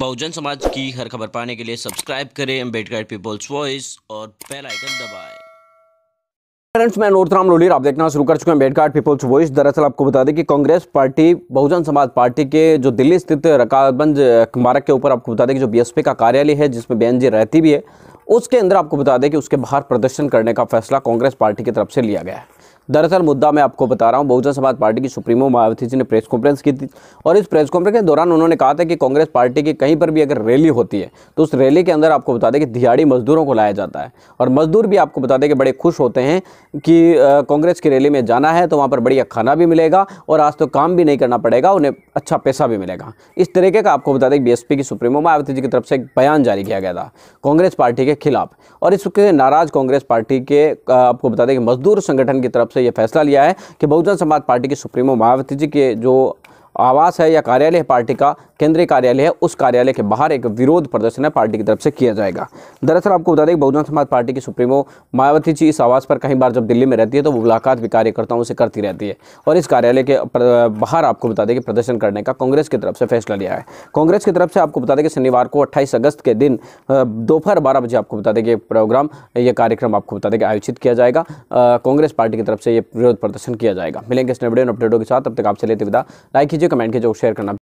बहुजन समाज की हर खबर पाने के लिए सब्सक्राइब करें अम्बेडकर पीपल्स वॉइस और बेल आइकन दबाएं फ्रेंड्स मैं नोरतराम लोलीर आप देखना शुरू कर चुके हैं अम्बेडकर पीपल्स वॉइस दरअसल आपको बता दें कि कांग्रेस पार्टी बहुजन समाज पार्टी के जो दिल्ली स्थित रकाबंज मारक के ऊपर आपको बता दें कि जो बीएसपी का कार्यालय है जिसमें बेन जी रहती भी है उसके अंदर आपको बता दें कि उसके बाहर प्रदर्शन करने का फैसला कांग्रेस पार्टी की तरफ से लिया गया है दरअसल मुद्दा मैं आपको बता रहा हूँ बहुजन समाज पार्टी की सुप्रीमो मायावती जी ने प्रेस कॉन्फ्रेंस की थी और इस प्रेस कॉन्फ्रेंस के दौरान उन्होंने कहा था कि कांग्रेस पार्टी की कहीं पर भी अगर रैली होती है तो उस रैली के अंदर आपको बता दें कि दिहाड़ी मजदूरों को लाया जाता है और मजदूर भी आपको बता दें कि बड़े खुश होते हैं कि कांग्रेस की रैली में जाना है तो वहाँ पर बढ़िया खाना भी मिलेगा और आज तो काम भी नहीं करना पड़ेगा उन्हें अच्छा पैसा भी मिलेगा इस तरीके का आपको बता दें कि बी की सुप्रीमो मायावती जी की तरफ से एक बयान जारी किया गया था कांग्रेस पार्टी के खिलाफ और इसके नाराज कांग्रेस पार्टी के आपको बता दें कि मजदूर संगठन की तरफ से यह फैसला लिया है कि बहुजन समाज पार्टी की सुप्रीमो मायावती जी के जो आवास है या कार्यालय पार्टी का केंद्रीय कार्यालय है उस कार्यालय के बाहर एक विरोध प्रदर्शन है पार्टी की तरफ से किया जाएगा दरअसल आपको बता दें बहुजन समाज पार्टी की सुप्रीमो मायावती जी इस आवास पर कई बार जब दिल्ली में रहती है तो वो मुलाकात भी कार्यकर्ताओं से करती रहती है और इस कार्यालय के बाहर आपको बता दें कि प्रदर्शन करने का कांग्रेस की तरफ से फैसला लिया है कांग्रेस की तरफ से आपको बता दें कि शनिवार को अट्ठाईस अगस्त के दिन दोपहर बारह बजे आपको बता दें कि प्रोग्राम ये कार्यक्रम आपको बता दें कि आयोजित किया जाएगा कांग्रेस पार्टी की तरफ से ये विरोध प्रदर्शन किया जाएगा मिलेंगे इस नए अपडेटों के साथ तब तक आपसे लेते विदा लाइक कीजिए कमेंट कीजिए शेयर करना